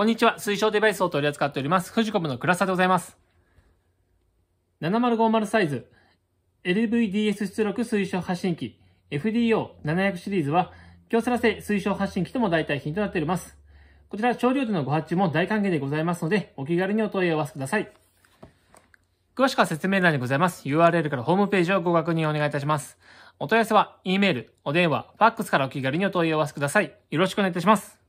こんにちは。推奨デバイスを取り扱っております。フジコムの倉沢でございます。7050サイズ LVDS 出力推奨発信機 FDO700 シリーズは強セラ製推奨発信機とも代替品となっております。こちら少量でのご発注も大歓迎でございますので、お気軽にお問い合わせください。詳しくは説明欄にございます URL からホームページをご確認お願いいたします。お問い合わせは、E メール、お電話、ファックスからお気軽にお問い合わせください。よろしくお願いいたします。